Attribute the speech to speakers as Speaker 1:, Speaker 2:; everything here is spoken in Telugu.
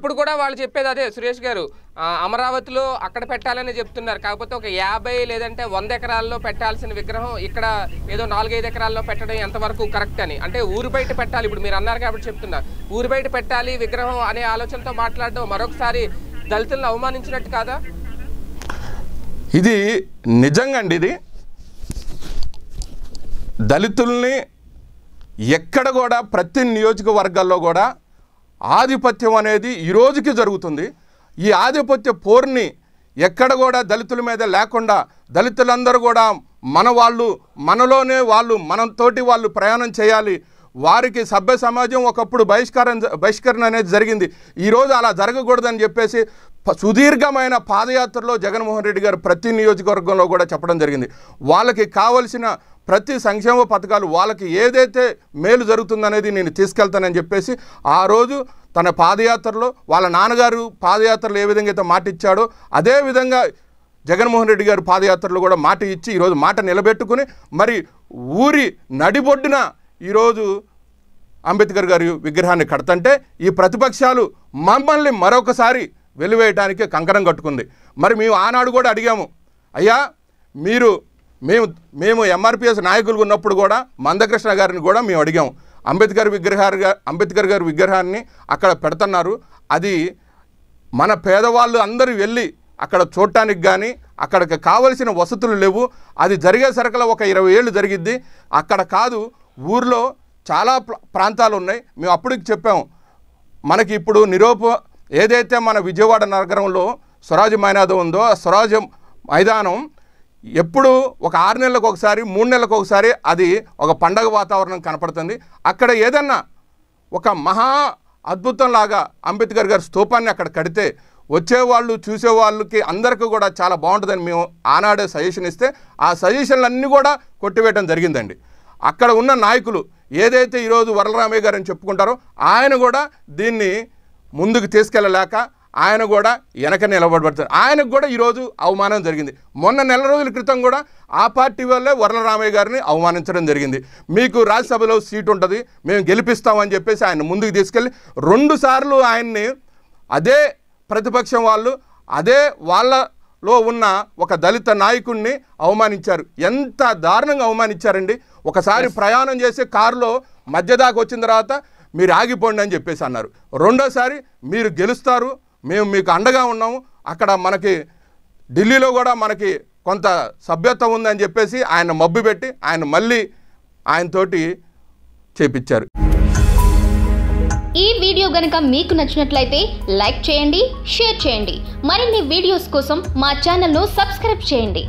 Speaker 1: ఇప్పుడు కూడా వాళ్ళు చెప్పేది అదే సురేష్ గారు అమరావతిలో అక్కడ పెట్టాలని చెప్తున్నారు కాకపోతే ఒక యాభై లేదంటే వంద ఎకరాల్లో పెట్టాల్సిన విగ్రహం ఇక్కడ ఏదో నాలుగైదు ఎకరాల్లో పెట్టడం ఎంతవరకు కరెక్ట్ అని అంటే ఊరు బయట పెట్టాలి ఇప్పుడు మీరు అన్నారు కాబట్టి చెప్తున్నారు ఊరు బయట పెట్టాలి విగ్రహం అనే ఆలోచనతో మాట్లాడడం మరొకసారి దళితులను అవమానించినట్టు కాదా
Speaker 2: ఇది నిజంగా అండి ఇది దళితుల్ని ఎక్కడ కూడా ప్రతి నియోజకవర్గాల్లో కూడా ఆధిపత్యం అనేది ఈ రోజుకి జరుగుతుంది ఈ ఆధిపత్య పోర్ని ఎక్కడ కూడా దళితుల మీద లేకుండా దళితులందరూ కూడా మన వాళ్ళు మనలోనే వాళ్ళు మనంతోటి వాళ్ళు ప్రయాణం చేయాలి వారికి సభ్య సమాజం ఒకప్పుడు బహిష్కరణ బహిష్కరణ అనేది జరిగింది ఈరోజు అలా జరగకూడదని చెప్పేసి సుదీర్ఘమైన పాదయాత్రలో జగన్మోహన్ రెడ్డి గారు ప్రతి నియోజకవర్గంలో కూడా చెప్పడం జరిగింది వాళ్ళకి కావలసిన ప్రతి సంక్షేమ పథకాలు వాళ్ళకి ఏదైతే మేలు జరుగుతుందనేది నేను తీసుకెళ్తానని చెప్పేసి ఆ రోజు తన పాదయాత్రలో వాళ్ళ నాన్నగారు పాదయాత్రలు ఏ విధంగా అయితే మాట ఇచ్చాడో అదేవిధంగా జగన్మోహన్ రెడ్డి గారు పాదయాత్రలు కూడా మాట ఇచ్చి ఈరోజు మాట నిలబెట్టుకుని మరి ఊరి నడిబొడ్డున ఈరోజు అంబేద్కర్ గారి విగ్రహాన్ని కడతంటే ఈ ప్రతిపక్షాలు మమ్మల్ని మరొకసారి వెలివేయటానికి కంకణం కట్టుకుంది మరి మేము ఆనాడు కూడా అడిగాము అయ్యా మీరు మేము మేము ఎంఆర్పిఎస్ నాయకులు ఉన్నప్పుడు కూడా మందకృష్ణ గారిని కూడా మేము అడిగాము అంబేద్కర్ విగ్రహాలుగా అంబేద్కర్ గారి విగ్రహాన్ని అక్కడ పెడుతున్నారు అది మన పేదవాళ్ళు అందరూ వెళ్ళి అక్కడ చూడటానికి కానీ అక్కడికి కావలసిన వసతులు లేవు అది జరిగే సరుకుల ఒక ఇరవై ఏళ్ళు జరిగిద్ది అక్కడ కాదు ఊర్లో చాలా ప్రాంతాలు ఉన్నాయి మేము అప్పటికి చెప్పాము మనకి ఇప్పుడు నిరూప ఏదైతే మన విజయవాడ నగరంలో స్వరాజ్ మైనాదం ఉందో ఆ స్వరాజ్ మైదానం ఎప్పుడు ఒక ఆరు నెలలకు ఒకసారి మూడు నెలలకు ఒకసారి అది ఒక పండగ వాతావరణం కనపడుతుంది అక్కడ ఏదన్నా ఒక మహా అద్భుతంలాగా అంబేద్కర్ గారి స్థూపాన్ని అక్కడ కడితే వచ్చేవాళ్ళు చూసేవాళ్ళకి అందరికీ కూడా చాలా బాగుంటుందని మేము ఆనాడే సజెషన్ ఇస్తే ఆ సజెషన్లన్నీ కూడా కొట్టివేయడం జరిగిందండి అక్కడ ఉన్న నాయకులు ఏదైతే ఈరోజు వరలరామయ్య గారు అని చెప్పుకుంటారో ఆయన కూడా దీన్ని ముందుకు తీసుకెళ్ళలేక ఆయన కూడా వెనక నిలబడబడతారు ఆయనకు కూడా ఈరోజు అవమానం జరిగింది మొన్న నెల రోజుల క్రితం కూడా ఆ పార్టీ వల్లే వరలరామయ్య గారిని అవమానించడం జరిగింది మీకు రాజ్యసభలో సీట్ ఉంటుంది మేము గెలిపిస్తామని చెప్పేసి ఆయన ముందుకు తీసుకెళ్ళి రెండుసార్లు ఆయన్ని అదే ప్రతిపక్షం వాళ్ళు అదే వాళ్ళ లో ఉన్న ఒక దళిత నాయకుడిని అవమానించారు ఎంత దారుణంగా అవమానించారండి ఒకసారి ప్రయాణం చేసి కారులో మధ్య దాకా వచ్చిన తర్వాత మీరు ఆగిపోండి అని చెప్పేసి అన్నారు రెండోసారి మీరు గెలుస్తారు మేము మీకు అండగా ఉన్నాము అక్కడ మనకి ఢిల్లీలో కూడా మనకి కొంత సభ్యత్వం ఉందని చెప్పేసి ఆయన మబ్బు పెట్టి ఆయన మళ్ళీ ఆయనతోటి చేపించారు
Speaker 1: ఈ వీడియో గనక మీకు నచ్చినట్లయితే లైక్ చేయండి షేర్ చేయండి మరిన్ని వీడియోస్ కోసం మా ఛానల్ను సబ్స్క్రైబ్ చేయండి